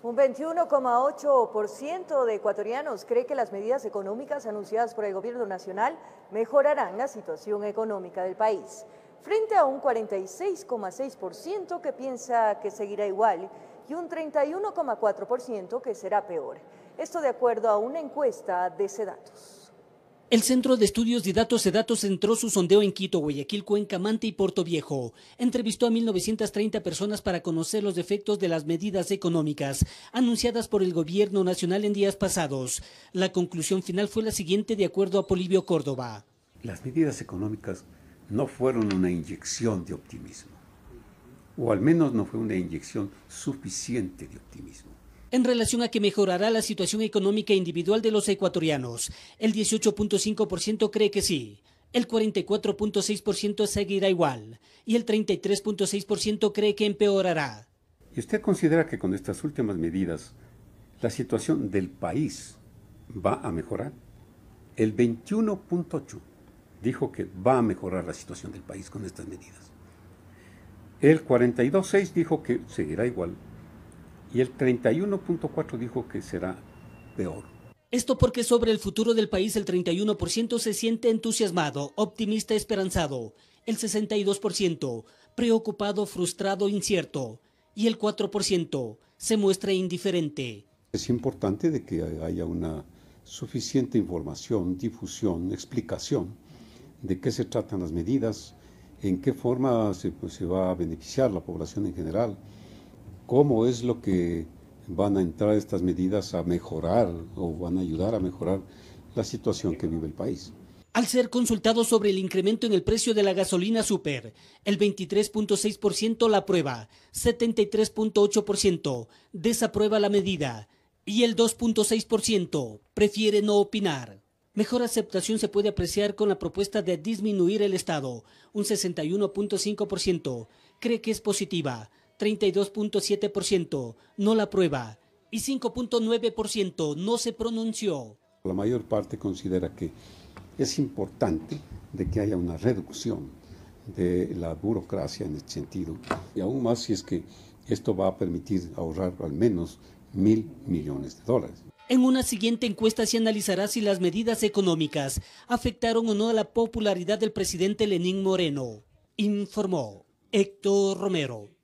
Un 21,8% de ecuatorianos cree que las medidas económicas anunciadas por el gobierno nacional mejorarán la situación económica del país, frente a un 46,6% que piensa que seguirá igual y un 31,4% que será peor. Esto de acuerdo a una encuesta de CEDATOS. El Centro de Estudios de Datos Datos centró su sondeo en Quito, Guayaquil, Cuenca, Mante y Puerto Viejo. Entrevistó a 1.930 personas para conocer los efectos de las medidas económicas anunciadas por el gobierno nacional en días pasados. La conclusión final fue la siguiente de acuerdo a Polibio Córdoba. Las medidas económicas no fueron una inyección de optimismo, o al menos no fue una inyección suficiente de optimismo en relación a que mejorará la situación económica individual de los ecuatorianos. El 18.5% cree que sí, el 44.6% seguirá igual y el 33.6% cree que empeorará. ¿Y usted considera que con estas últimas medidas la situación del país va a mejorar? El 21.8 dijo que va a mejorar la situación del país con estas medidas. El 42.6 dijo que seguirá igual y el 31.4 dijo que será peor. Esto porque sobre el futuro del país el 31% se siente entusiasmado, optimista, esperanzado, el 62% preocupado, frustrado, incierto y el 4% se muestra indiferente. Es importante de que haya una suficiente información, difusión, explicación de qué se tratan las medidas, en qué forma se, pues, se va a beneficiar la población en general cómo es lo que van a entrar estas medidas a mejorar o van a ayudar a mejorar la situación que vive el país. Al ser consultado sobre el incremento en el precio de la gasolina super, el 23.6% la aprueba, 73.8% desaprueba la medida y el 2.6% prefiere no opinar. Mejor aceptación se puede apreciar con la propuesta de disminuir el Estado, un 61.5% cree que es positiva, 32.7% no la prueba y 5.9% no se pronunció. La mayor parte considera que es importante de que haya una reducción de la burocracia en este sentido, y aún más si es que esto va a permitir ahorrar al menos mil millones de dólares. En una siguiente encuesta se analizará si las medidas económicas afectaron o no a la popularidad del presidente Lenín Moreno, informó Héctor Romero.